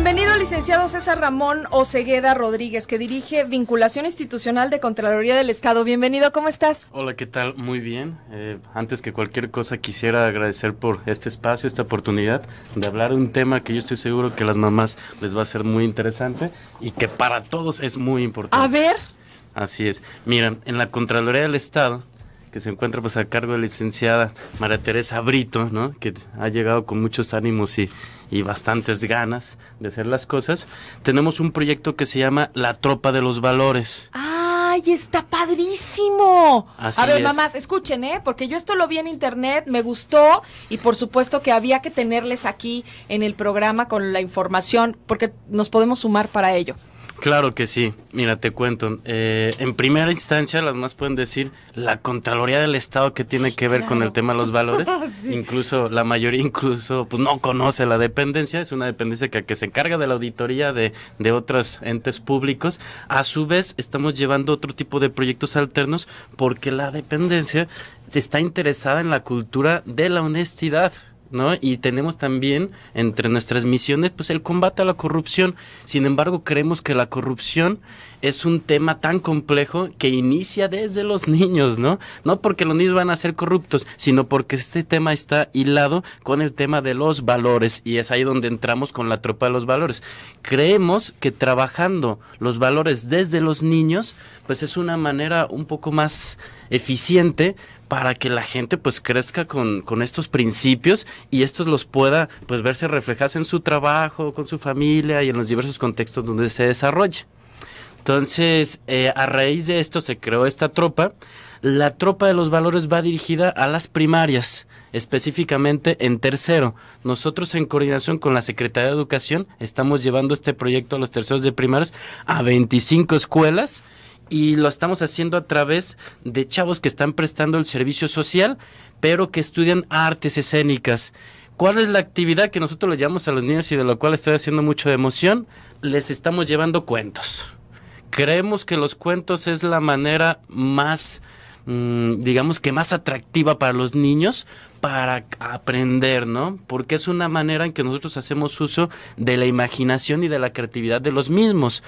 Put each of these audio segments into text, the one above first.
Bienvenido, licenciado César Ramón Ocegueda Rodríguez, que dirige Vinculación Institucional de Contraloría del Estado. Bienvenido, ¿cómo estás? Hola, ¿qué tal? Muy bien. Eh, antes que cualquier cosa, quisiera agradecer por este espacio, esta oportunidad de hablar de un tema que yo estoy seguro que a las mamás les va a ser muy interesante y que para todos es muy importante. A ver. Así es. Mira, en la Contraloría del Estado que se encuentra pues a cargo de la licenciada María Teresa Brito, ¿no? Que ha llegado con muchos ánimos y y bastantes ganas de hacer las cosas, tenemos un proyecto que se llama La Tropa de los Valores. ¡Ay, está padrísimo! a ver, mamás, escuchen, ¿eh? Porque yo esto lo vi en internet, me gustó y por supuesto que había que tenerles aquí en el programa con la información porque nos podemos sumar para ello. Claro que sí. Mira, te cuento. Eh, en primera instancia, las más pueden decir la Contraloría del Estado que tiene que ver con el tema de los valores. Incluso la mayoría, incluso, pues no conoce la dependencia. Es una dependencia que, se encarga de la auditoría de, de, otros entes públicos. A su vez, estamos llevando otro tipo de proyectos alternos porque la dependencia está interesada en la cultura de la honestidad. ¿no? Y tenemos también entre nuestras misiones pues el combate a la corrupción. Sin embargo, creemos que la corrupción es un tema tan complejo que inicia desde los niños, ¿no? No porque los niños van a ser corruptos, sino porque este tema está hilado con el tema de los valores y es ahí donde entramos con la tropa de los valores. Creemos que trabajando los valores desde los niños pues es una manera un poco más eficiente para que la gente pues crezca con, estos principios y estos los pueda pues verse reflejados en su trabajo, con su familia y en los diversos contextos donde se desarrolle Entonces, eh, a raíz de esto se creó esta tropa. La tropa de los valores va dirigida a las primarias, específicamente en tercero. Nosotros en coordinación con la Secretaría de Educación estamos llevando este proyecto a los terceros de primarios a 25 escuelas y lo estamos haciendo a través de chavos que están prestando el servicio social, pero que estudian artes escénicas. ¿Cuál es la actividad que nosotros le llamamos a los niños y de la cual estoy haciendo mucho emoción? Les estamos llevando cuentos. Creemos que los cuentos es la manera más mm, digamos que más atractiva para los niños para aprender, ¿no? Porque es una manera en que nosotros hacemos uso de la imaginación y de la creatividad de los mismos.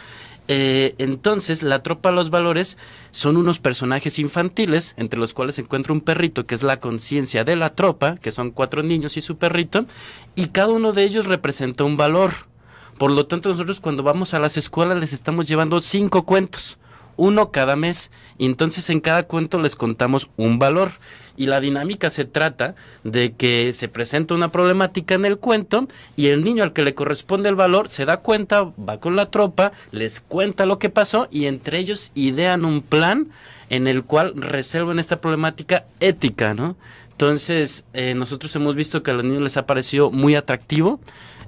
Eh, entonces, la tropa Los Valores son unos personajes infantiles, entre los cuales se encuentra un perrito, que es la conciencia de la tropa, que son cuatro niños y su perrito, y cada uno de ellos representa un valor. Por lo tanto, nosotros cuando vamos a las escuelas les estamos llevando cinco cuentos uno cada mes. Y entonces en cada cuento les contamos un valor. Y la dinámica se trata de que se presenta una problemática en el cuento y el niño al que le corresponde el valor se da cuenta, va con la tropa, les cuenta lo que pasó y entre ellos idean un plan en el cual resuelven esta problemática ética, ¿no? Entonces, eh, nosotros hemos visto que a los niños les ha parecido muy atractivo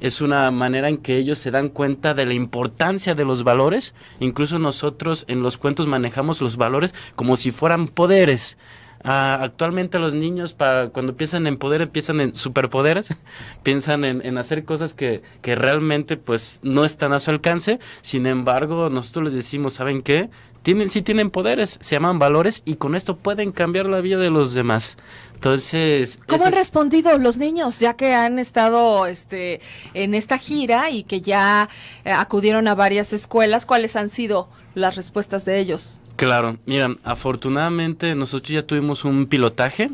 es una manera en que ellos se dan cuenta de la importancia de los valores. Incluso nosotros en los cuentos manejamos los valores como si fueran poderes. Ah, actualmente los niños para cuando piensan en poder empiezan en superpoderes, piensan en, hacer cosas que, que realmente pues no están a su alcance. Sin embargo, nosotros les decimos, ¿saben qué? tienen, sí tienen poderes, se llaman valores y con esto pueden cambiar la vida de los demás. Entonces, ¿cómo han respondido los niños ya que han estado este en esta gira y que ya eh, acudieron a varias escuelas? ¿Cuáles han sido las respuestas de ellos? Claro, mira, afortunadamente nosotros ya tuvimos un pilotaje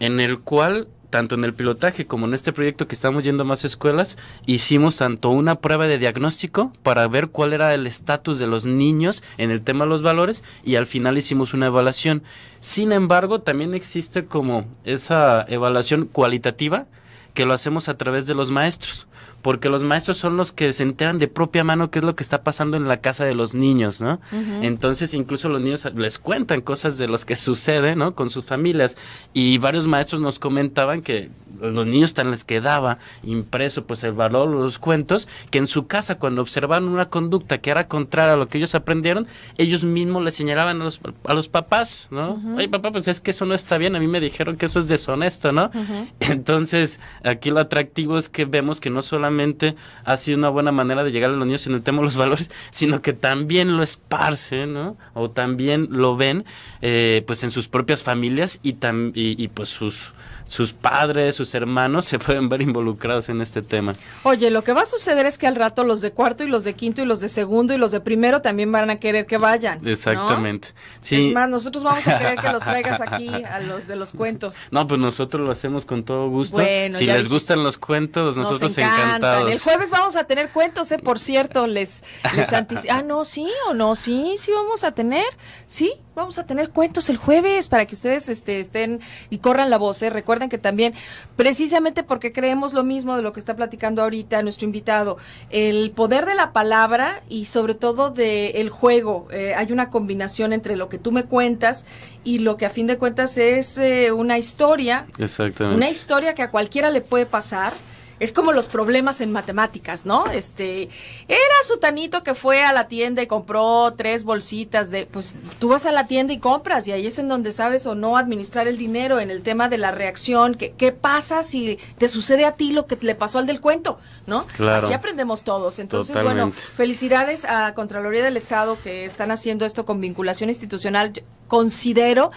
en el cual tanto en el pilotaje como en este proyecto que estamos yendo a más escuelas, hicimos tanto una prueba de diagnóstico para ver cuál era el estatus de los niños en el tema de los valores y al final hicimos una evaluación. Sin embargo, también existe como esa evaluación cualitativa que lo hacemos a través de los maestros porque los maestros son los que se enteran de propia mano qué es lo que está pasando en la casa de los niños, ¿no? Entonces incluso los niños les cuentan cosas de los que sucede, ¿no? Con sus familias. Y varios maestros nos comentaban que los niños tan les quedaba impreso pues el valor de los cuentos, que en su casa cuando observaban una conducta que era contraria a lo que ellos aprendieron, ellos mismos le señalaban a los, a los papás, ¿no? Oye papá, pues es que eso no está bien, a mí me dijeron que eso es deshonesto, ¿no? Entonces aquí lo atractivo es que vemos que no solamente ha sido una buena manera de llegar a los niños en el tema de los valores, sino que también lo esparce, ¿no? O también lo ven, eh, pues, en sus propias familias y, pues sus sus padres, sus hermanos se pueden ver involucrados en este tema. Oye, lo que va a suceder es que al rato los de cuarto y los de quinto y los de segundo y los de primero también van a querer que vayan. Exactamente. Es más, nosotros vamos a querer que los traigas aquí a los de los cuentos. No, pues nosotros lo hacemos con todo gusto. Bueno, si les gustan los cuentos, nosotros el jueves vamos a tener cuentos, ¿eh? Por cierto, les, Ah, no, sí o no, sí, sí vamos a tener. Sí, vamos a tener cuentos el jueves para que ustedes este, estén y corran la voz. ¿eh? Recuerden que también, precisamente porque creemos lo mismo de lo que está platicando ahorita nuestro invitado, el poder de la palabra y sobre todo del el juego. Eh, hay una combinación entre lo que tú me cuentas y lo que a fin de cuentas es eh, una historia. Exactamente. Una historia que a cualquiera le puede pasar es como los problemas en matemáticas, ¿no? Este, era tanito que fue a la tienda y compró tres bolsitas de, pues tú vas a la tienda y compras y ahí es en donde sabes o no administrar el dinero en el tema de la reacción, que, qué pasa si te sucede a ti lo que le pasó al del cuento, ¿no? Claro. Así aprendemos todos. Entonces, bueno, felicidades a Contraloría del Estado que están haciendo esto con vinculación institucional. considero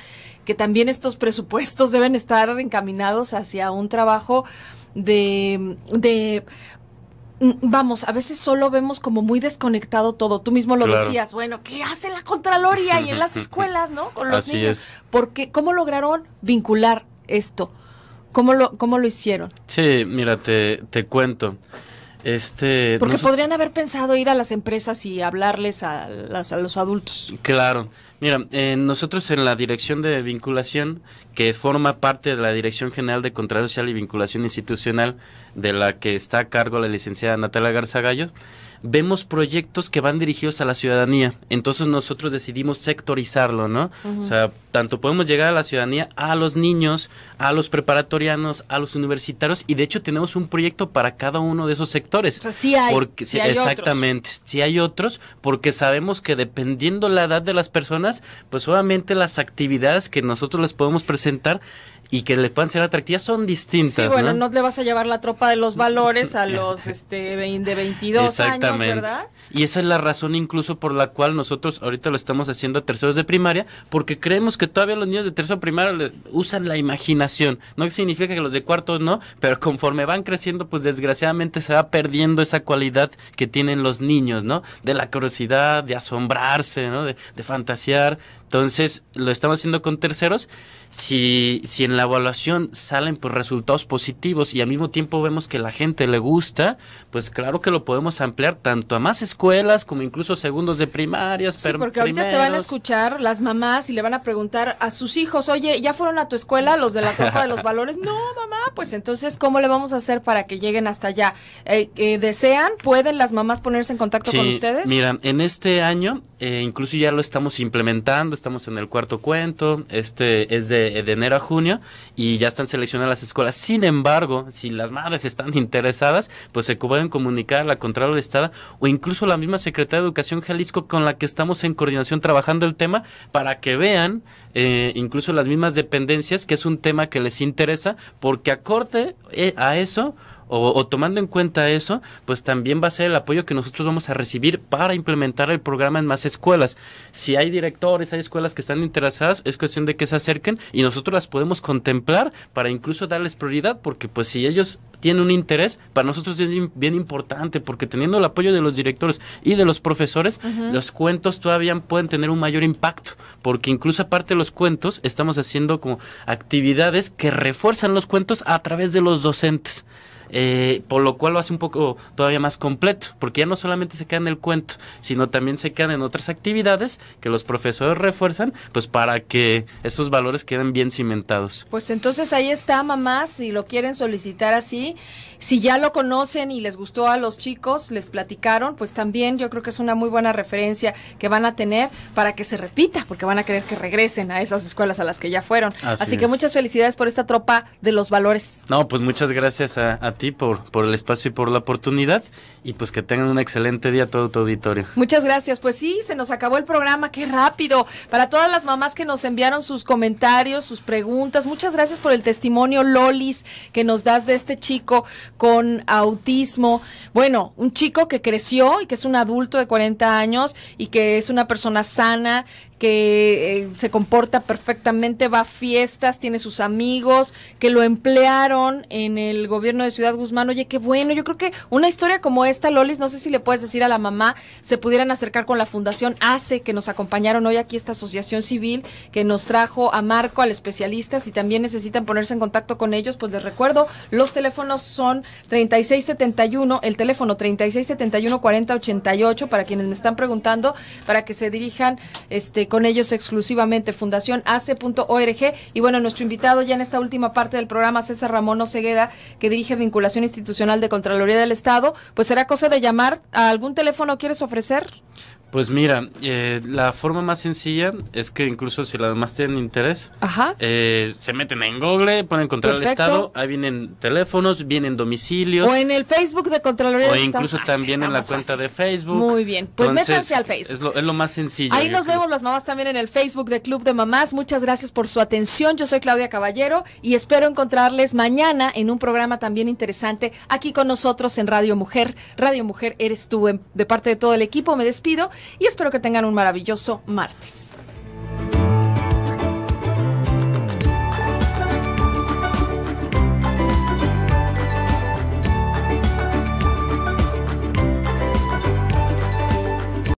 que también estos presupuestos deben estar encaminados hacia un trabajo de, de mm, vamos, a veces solo vemos como muy desconectado todo. Tú mismo lo decías, bueno, ¿qué hace la Contraloría y en las escuelas, no? Con los niños. Porque, ¿cómo lograron vincular esto? ¿Cómo lo, cómo lo hicieron? Sí, mira, te, te cuento. Este, Porque podrían haber pensado ir a las empresas y hablarles a, los adultos. Claro. Mira, eh, nosotros en la dirección de vinculación, que forma parte de la Dirección General de Control Social y Vinculación Institucional, de la que está a cargo la licenciada Natalia Garza Gallo, vemos proyectos que van dirigidos a la ciudadanía. Entonces nosotros decidimos sectorizarlo, ¿no? O sea, tanto podemos llegar a la ciudadanía, a los niños, a los preparatorianos, a los universitarios y de hecho tenemos un proyecto para cada uno de esos sectores. sí hay, porque, exactamente, sí hay otros, porque sabemos que dependiendo la edad de las personas, pues obviamente las actividades que nosotros les podemos presentar y que le puedan ser atractivas son distintas. Sí, bueno, ¿no? le vas a llevar la tropa de los valores a los este, de 22 años, ¿verdad? Y esa es la razón incluso por la cual nosotros ahorita lo estamos haciendo a terceros de primaria, porque creemos que todavía los niños de tercero de primaria usan la imaginación. No significa que los de cuarto no, pero conforme van creciendo, pues desgraciadamente se va perdiendo esa cualidad que tienen los niños, ¿no? De la curiosidad, de asombrarse, ¿no? De, de fantasear. Entonces, lo estamos haciendo con terceros. Si, si en la evaluación salen por pues, resultados positivos y al mismo tiempo vemos que la gente le gusta, pues claro que lo podemos ampliar tanto a más escuelas como incluso segundos de primarias. Sí, porque ahorita te van a escuchar las mamás y le van a preguntar a sus hijos, oye, ¿ya fueron a tu escuela los de la tropa de los valores? No, mamá, pues entonces, ¿cómo le vamos a hacer para que lleguen hasta allá? Eh, eh, ¿Desean? ¿Pueden las mamás ponerse en contacto con ustedes? Mira, en este año eh, incluso ya lo estamos implementando, estamos en el cuarto cuento, este es de enero a junio y ya están seleccionadas las escuelas. Sin embargo, si las madres están interesadas, pues se pueden comunicar a la contralor de o incluso a la misma Secretaría de Educación Jalisco con la que estamos en coordinación trabajando el tema para que vean eh, incluso las mismas dependencias que es un tema que les interesa porque acorde eh, a eso o, tomando en cuenta eso, pues también va a ser el apoyo que nosotros vamos a recibir para implementar el programa en más escuelas. Si hay directores, hay escuelas que están interesadas, es cuestión de que se acerquen y nosotros las podemos contemplar para incluso darles prioridad, porque pues si ellos tienen un interés, para nosotros es bien importante, porque teniendo el apoyo de los directores y de los profesores, los cuentos todavía pueden tener un mayor impacto, porque incluso aparte de los cuentos, estamos haciendo como actividades que refuerzan los cuentos a través de los docentes. Eh, por lo cual lo hace un poco todavía más completo, porque ya no solamente se queda en el cuento, sino también se quedan en otras actividades que los profesores refuerzan, pues para que esos valores queden bien cimentados. Pues entonces ahí está, mamás, si lo quieren solicitar así, si ya lo conocen y les gustó a los chicos, les platicaron, pues también yo creo que es una muy buena referencia que van a tener para que se repita, porque van a querer que regresen a esas escuelas a las que ya fueron. Así, que muchas felicidades por esta tropa de los valores. No, pues muchas gracias a ti por, por el espacio y por la oportunidad y pues que tengan un excelente día todo tu auditorio. Muchas gracias. Pues sí, se nos acabó el programa, qué rápido. Para todas las mamás que nos enviaron sus comentarios, sus preguntas, muchas gracias por el testimonio Lolis que nos das de este chico con autismo. Bueno, un chico que creció y que es un adulto de 40 años y que es una persona sana, que eh, se comporta perfectamente, va a fiestas, tiene sus amigos, que lo emplearon en el gobierno de Ciudad Guzmán. Oye, qué bueno, yo creo que una historia como esta, Lolis, no sé si le puedes decir a la mamá, se pudieran acercar con la Fundación ACE, que nos acompañaron hoy aquí esta asociación civil, que nos trajo a Marco, al especialista, si también necesitan ponerse en contacto con ellos, pues les recuerdo, los teléfonos son 3671, el teléfono 3671 4088, para quienes me están preguntando, para que se dirijan, este, con ellos exclusivamente Fundación AC.org. Y bueno, nuestro invitado ya en esta última parte del programa, César Ramón Ocegueda, que dirige Vinculación Institucional de Contraloría del Estado, pues será cosa de llamar a algún teléfono quieres ofrecer. Pues mira, eh, la forma más sencilla es que incluso si las demás tienen interés, eh, se meten en Google, ponen Control el Estado, ahí vienen teléfonos, vienen domicilios. O en el Facebook de Contraloría O incluso también en la cuenta de Facebook. Muy bien, pues métanse al Facebook. Es lo, más sencillo. Ahí nos vemos las mamás también en el Facebook de Club de Mamás. Muchas gracias por su atención. Yo soy Claudia Caballero y espero encontrarles mañana en un programa también interesante aquí con nosotros en Radio Mujer. Radio Mujer eres tú em, de parte de todo el equipo. Me despido y espero que tengan un maravilloso martes.